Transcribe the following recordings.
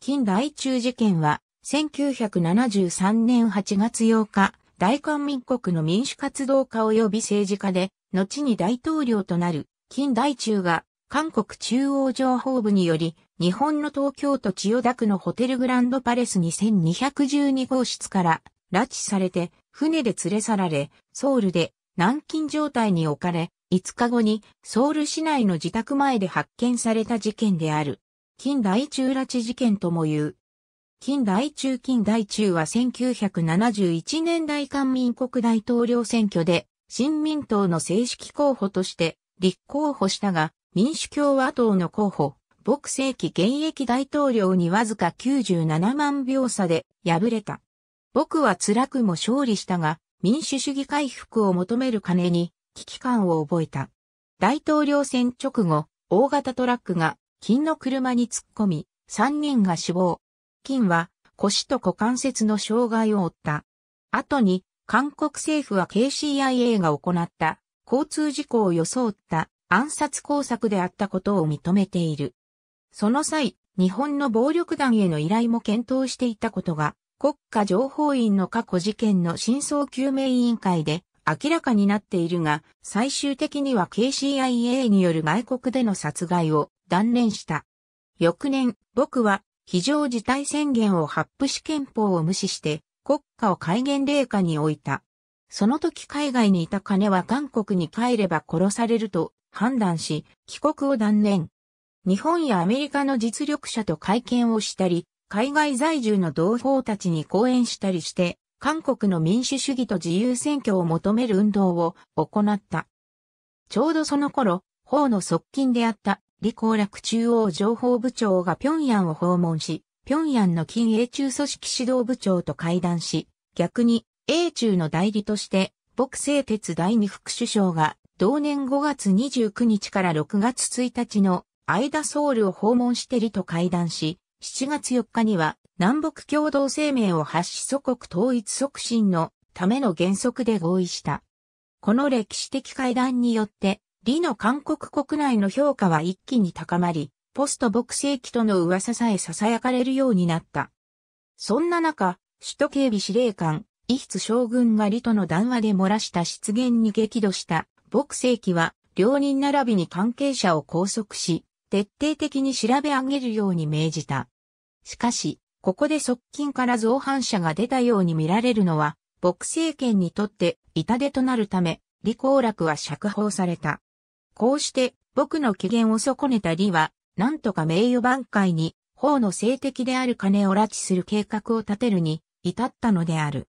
近代中事件は、1973年8月8日、大韓民国の民主活動家及び政治家で、後に大統領となる、近代中が、韓国中央情報部により、日本の東京都千代田区のホテルグランドパレス2212号室から拉致されて、船で連れ去られ、ソウルで軟禁状態に置かれ、5日後にソウル市内の自宅前で発見された事件である。近代中拉致事件とも言う。近代中近代中は1971年代官民国大統領選挙で、新民党の正式候補として立候補したが、民主共和党の候補、牧世紀現役大統領にわずか97万票差で敗れた。僕は辛くも勝利したが、民主主義回復を求める金に危機感を覚えた。大統領選直後、大型トラックが金の車に突っ込み、3人が死亡。金は腰と股関節の障害を負った。後に、韓国政府は KCIA が行った交通事故を装った暗殺工作であったことを認めている。その際、日本の暴力団への依頼も検討していたことが、国家情報院の過去事件の真相究明委員会で明らかになっているが、最終的には KCIA による外国での殺害を断念した。翌年、僕は非常事態宣言を発布し憲法を無視して国家を戒厳令下に置いた。その時海外にいた金は韓国に帰れば殺されると判断し、帰国を断念。日本やアメリカの実力者と会見をしたり、海外在住の同胞たちに講演したりして、韓国の民主主義と自由選挙を求める運動を行った。ちょうどその頃、法の側近であった李光楽中央情報部長が平壌を訪問し、平壌の金英中組織指導部長と会談し、逆に英中の代理として、北西鉄第二副首相が同年5月29日から6月1日の間ソウルを訪問して李と会談し、7月4日には南北共同声明を発し祖国統一促進のための原則で合意した。この歴史的会談によって李の韓国国内の評価は一気に高まり、ポスト牧政紀との噂さえ囁かれるようになった。そんな中、首都警備司令官、伊ツ将軍が李との談話で漏らした失言に激怒した牧政紀は、両人並びに関係者を拘束し、徹底的に調べ上げるように命じた。しかし、ここで側近から造反者が出たように見られるのは、牧政権にとって痛手となるため、李光楽は釈放された。こうして僕の機嫌を損ねた李は、なんとか名誉挽回に、法の性的である金を拉致する計画を立てるに、至ったのである。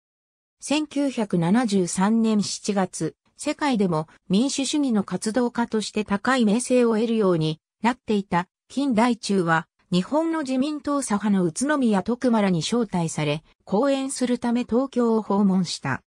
1973年7月、世界でも民主主義の活動家として高い名声を得るようになっていた近代中は、日本の自民党左派の宇都宮徳丸に招待され、講演するため東京を訪問した。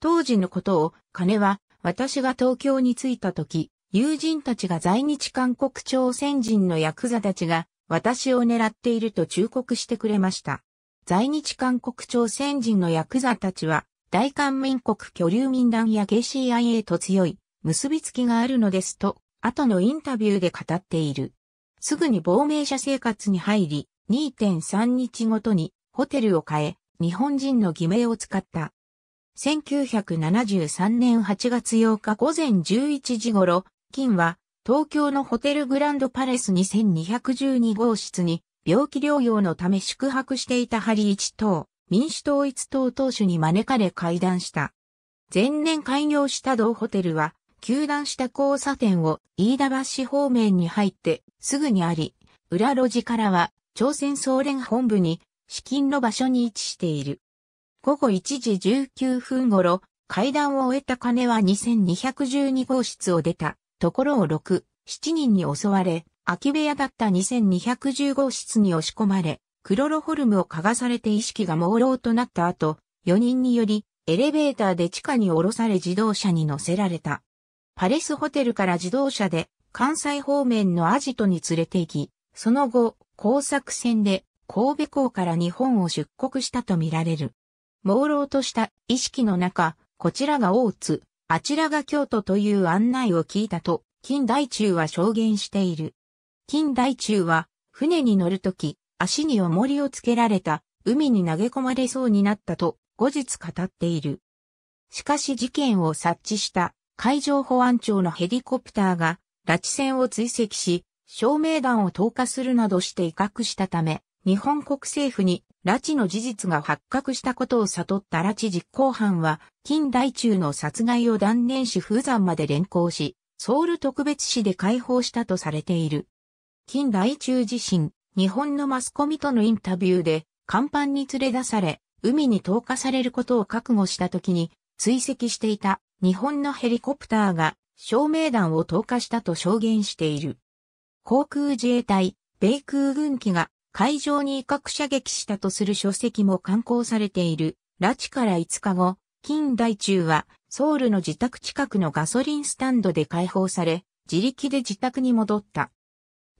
当時のことを、金は、私が東京に着いた時、友人たちが在日韓国朝鮮人のヤクザたちが私を狙っていると忠告してくれました。在日韓国朝鮮人のヤクザたちは大韓民国居留民団や KCIA と強い結びつきがあるのですと後のインタビューで語っている。すぐに亡命者生活に入り2.3日ごとにホテルを変え日本人の偽名を使った。1973年8月8日午前11時頃、近は、東京のホテルグランドパレス2212号室に、病気療養のため宿泊していたハリー一党、民主統一党党首に招かれ会談した。前年開業した同ホテルは、休断した交差点を飯田橋方面に入ってすぐにあり、裏路地からは朝鮮総連本部に資金の場所に位置している。午後1時19分頃、会談を終えた金は2212号室を出た。ところを6、7人に襲われ、空き部屋だった2 2 1 5号室に押し込まれ、クロロホルムを嗅がされて意識が朦朧となった後、4人により、エレベーターで地下に降ろされ自動車に乗せられた。パレスホテルから自動車で関西方面のアジトに連れて行き、その後、工作船で神戸港から日本を出国したとみられる。朦朧とした意識の中、こちらが大津、あちらが京都という案内を聞いたと、近代中は証言している。近代中は、船に乗るとき、足に重りをつけられた、海に投げ込まれそうになったと、後日語っている。しかし事件を察知した海上保安庁のヘリコプターが拉致船を追跡し、照明弾を投下するなどして威嚇したため、日本国政府に拉致の事実が発覚したことを悟った拉致実行犯は、近代中の殺害を断念し風山まで連行し、ソウル特別市で解放したとされている。近代中自身、日本のマスコミとのインタビューで、甲板に連れ出され、海に投下されることを覚悟した時に、追跡していた日本のヘリコプターが照明弾を投下したと証言している。航空自衛隊、米空軍機が会場に威嚇射撃したとする書籍も刊行されている。拉致から5日後、金大中はソウルの自宅近くのガソリンスタンドで解放され、自力で自宅に戻った。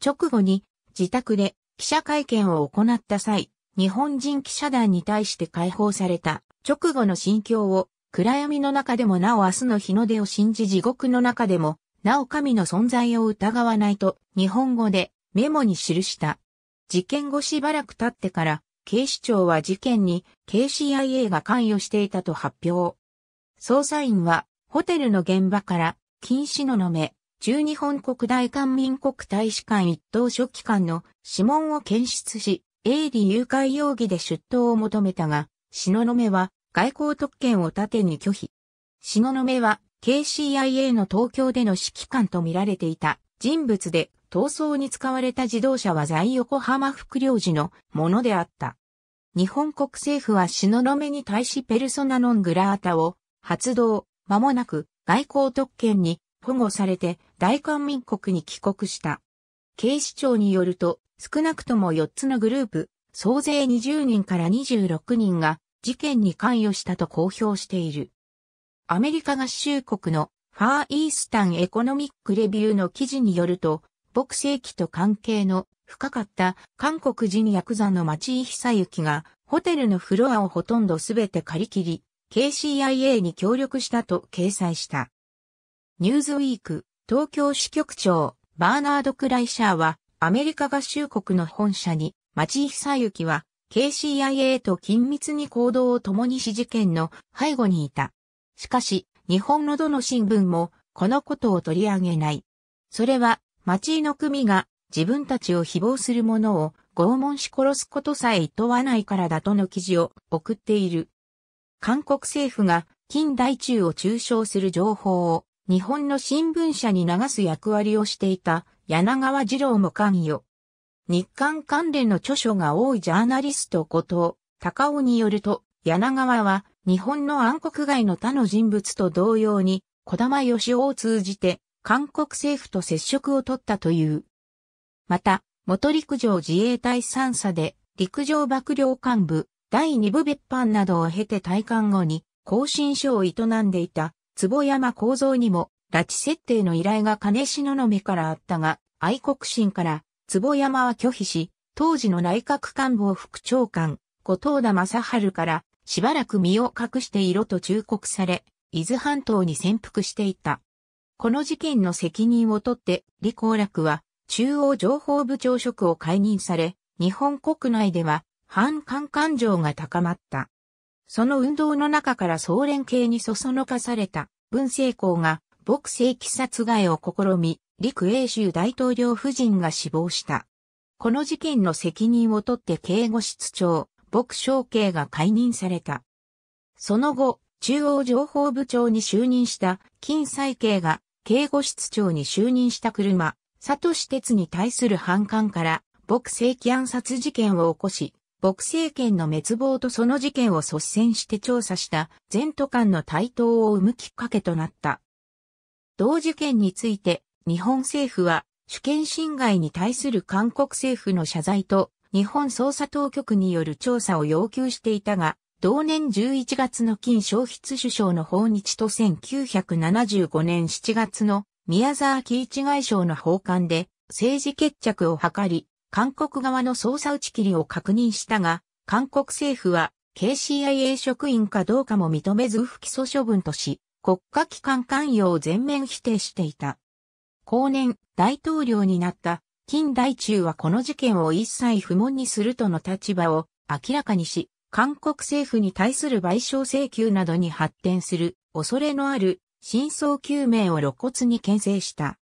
直後に自宅で記者会見を行った際、日本人記者団に対して解放された直後の心境を暗闇の中でもなお明日の日の出を信じ地獄の中でもなお神の存在を疑わないと日本語でメモに記した。事件後しばらく経ってから、警視庁は事件に KCIA が関与していたと発表。捜査員は、ホテルの現場から、禁止ののめ、中日本国大韓民国大使館一等書記官の指紋を検出し、営利誘拐容疑で出頭を求めたが、しののめは外交特権を盾に拒否。しののめは KCIA の東京での指揮官と見られていた人物で逃走に使われた自動車は在横浜副領事のものであった。日本国政府はのめに対しペルソナノングラータを発動、間もなく外交特権に保護されて大韓民国に帰国した。警視庁によると少なくとも4つのグループ、総勢20人から26人が事件に関与したと公表している。アメリカ合衆国のファーイースタンエコノミックレビューの記事によると、木世紀と関係の深かった韓国人ヤクザの町井久幸がホテルのフロアをほとんどすべて借り切り、KCIA に協力したと掲載した。ニューズウィーク、東京支局長、バーナード・クライシャーは、アメリカ合衆国の本社に、町井久幸は、KCIA と緊密に行動を共にし事件の背後にいた。しかし、日本のどの新聞も、このことを取り上げない。それは、町井の組が自分たちを誹謗する者を拷問し殺すことさえ厭わないからだとの記事を送っている。韓国政府が近代中を中傷する情報を日本の新聞社に流す役割をしていた柳川二郎も関与。日韓関連の著書が多いジャーナリスト後藤高尾によると、柳川は日本の暗黒街の他の人物と同様に、小玉義夫を通じて韓国政府と接触を取ったという。また、元陸上自衛隊3佐で陸上幕僚幹部第2部別班などを経て退官後に更新書を営んでいた坪山幸造にも拉致設定の依頼が金篠の目からあったが愛国心から坪山は拒否し、当時の内閣官房副長官、後藤田正春からしばらく身を隠していろと忠告され、伊豆半島に潜伏していた。この事件の責任を取って、李光楽は中央情報部長職を解任され、日本国内では反韓感情が高まった。その運動の中から総連系にそそのかされた文政公が牧政記殺害を試み、陸英州大統領夫人が死亡した。この事件の責任を取って警護室長、牧省慶が解任された。その後、中央情報部長に就任した金彩慶が警護室長に就任した車、佐藤シ哲に対する反感から、牧政期暗殺事件を起こし、牧政権の滅亡とその事件を率先して調査した前途官の台頭を生むきっかけとなった。同事件について、日本政府は主権侵害に対する韓国政府の謝罪と日本捜査当局による調査を要求していたが、同年11月の金消筆首相の訪日と1975年7月の宮沢喜一外相の訪韓で政治決着を図り、韓国側の捜査打ち切りを確認したが、韓国政府は KCIA 職員かどうかも認めず不起訴処分とし、国家機関関与を全面否定していた。後年、大統領になった金大中はこの事件を一切不問にするとの立場を明らかにし、韓国政府に対する賠償請求などに発展する恐れのある真相究明を露骨に牽制した。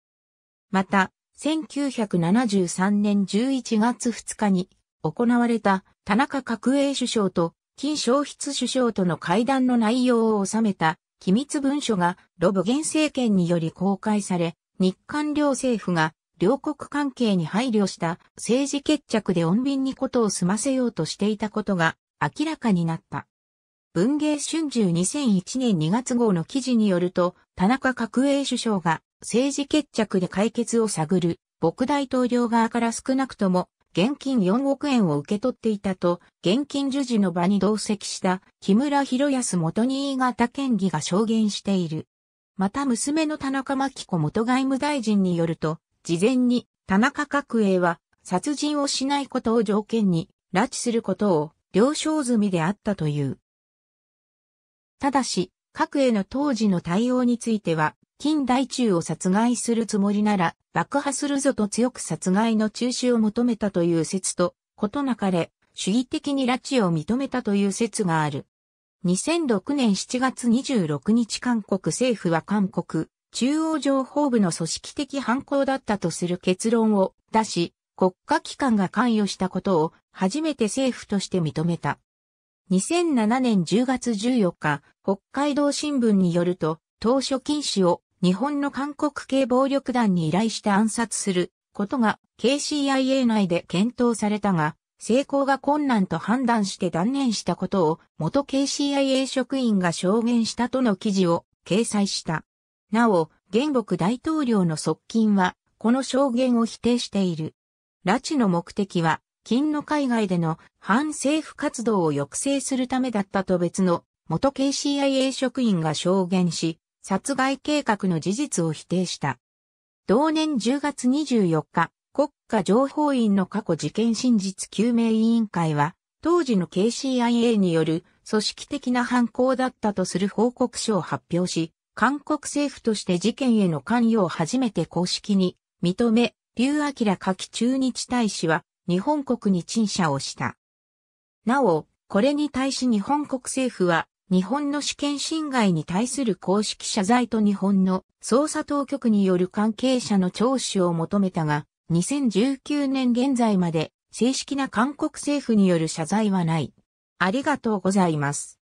また、1973年11月2日に行われた田中角栄首相と金正筆首相との会談の内容を収めた機密文書がロボ現政権により公開され、日韓両政府が両国関係に配慮した政治決着で穏便にことを済ませようとしていたことが明らかになった。文芸春秋2001年2月号の記事によると、田中角栄首相が政治決着で解決を探る、僕大統領側から少なくとも現金4億円を受け取っていたと、現金授受の場に同席した木村博康元新潟県議が証言している。また娘の田中真紀子元外務大臣によると、事前に田中角栄は殺人をしないことを条件に拉致することを了承済みであったという。ただし、核への当時の対応については、近代中を殺害するつもりなら爆破するぞと強く殺害の中止を求めたという説と、ことなかれ、主義的に拉致を認めたという説がある。2006年7月26日韓国政府は韓国中央情報部の組織的犯行だったとする結論を出し、国家機関が関与したことを初めて政府として認めた。2007年10月14日、北海道新聞によると、当初禁止を日本の韓国系暴力団に依頼して暗殺することが KCIA 内で検討されたが、成功が困難と判断して断念したことを元 KCIA 職員が証言したとの記事を掲載した。なお、原木大統領の側近はこの証言を否定している。拉致の目的は金の海外での反政府活動を抑制するためだったと別の元 KCIA 職員が証言し、殺害計画の事実を否定した。同年10月24日、国家情報院の過去事件真実究明委員会は、当時の KCIA による組織的な犯行だったとする報告書を発表し、韓国政府として事件への関与を初めて公式に認め、劉明夏季駐日大使は日本国に陳謝をした。なお、これに対し日本国政府は、日本の主権侵害に対する公式謝罪と日本の捜査当局による関係者の聴取を求めたが、2019年現在まで正式な韓国政府による謝罪はない。ありがとうございます。